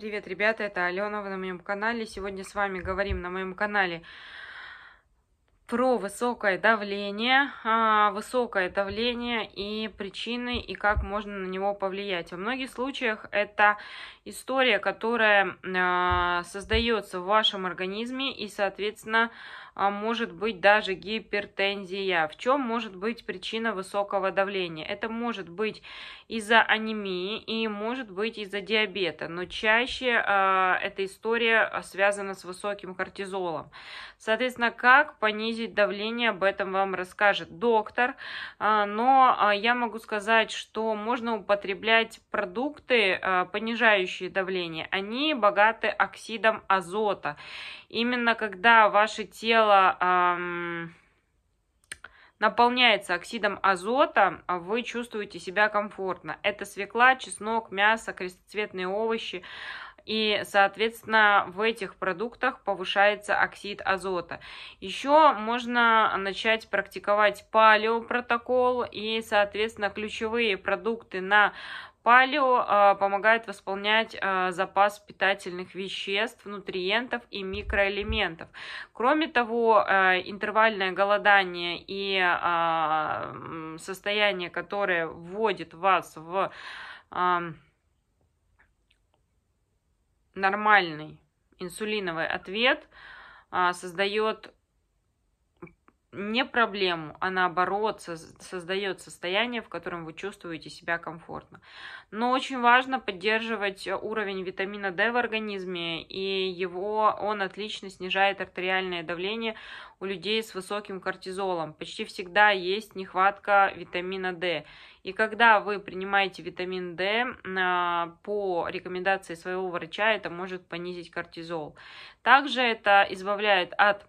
Привет, ребята, это Алена вы на моем канале. Сегодня с вами говорим на моем канале про высокое давление, а, высокое давление и причины, и как можно на него повлиять. Во многих случаях это история, которая а, создается в вашем организме и, соответственно, а, может быть даже гипертензия. В чем может быть причина высокого давления? Это может быть из-за анемии и может быть из-за диабета, но чаще эта история связана с высоким кортизолом. Соответственно, как понизить снизить давление, об этом вам расскажет доктор. А, но а, я могу сказать, что можно употреблять продукты, а, понижающие давление. Они богаты оксидом азота. Именно когда ваше тело наполняется оксидом азота, вы чувствуете себя комфортно. Это свекла, чеснок, мясо, крестоцветные овощи, и, соответственно, в этих продуктах повышается оксид азота. Еще можно начать практиковать палеопротокол и, соответственно, ключевые продукты на Палео а, помогают восполнять а, запас питательных веществ, нутриентов и микроэлементов. Кроме того, а, интервальное голодание и состояние, которое вводит вас в нормальный инсулиновый ответ а, создает не проблему, а наоборот создает состояние, в котором вы чувствуете себя комфортно. Но очень важно поддерживать э, уровень витамина D в организме, и его он отлично снижает артериальное давление у людей с высоким кортизолом. Почти всегда есть нехватка витамина D. И когда вы принимаете витамин D по рекомендации своего врача, это может понизить кортизол. Также это избавляет от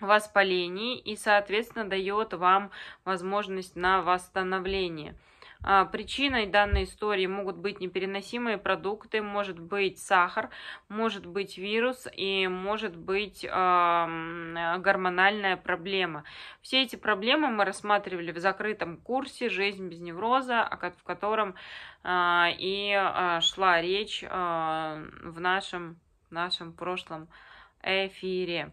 воспалений и, соответственно, дает вам возможность на восстановление. А, причиной данной истории могут быть непереносимые продукты, может быть сахар, может быть вирус и может быть э, гормональная проблема. Все эти проблемы мы рассматривали в закрытом курсе «Жизнь без невроза», в котором э, и а, шла речь э, в нашем, нашем прошлом эфире.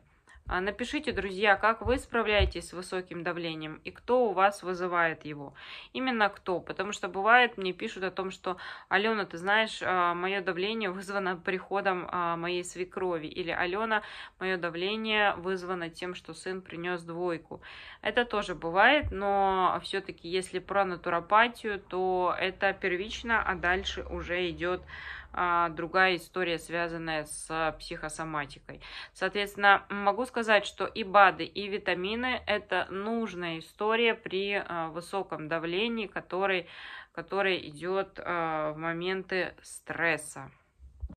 А напишите, друзья, как вы справляетесь с высоким давлением и кто у вас вызывает его. Именно кто, потому что бывает, мне пишут о том, что «Алена, ты знаешь, а, мое давление вызвано приходом а, моей свекрови» или «Алена, мое давление вызвано тем, что сын принес двойку». Это тоже бывает, но все-таки если про натуропатию, то это первично, а дальше уже идет другая история, связанная с психосоматикой. Соответственно, могу сказать, сказать, что и БАДы, и витамины – это нужная история при э, высоком давлении, который, который идет э, в моменты стресса.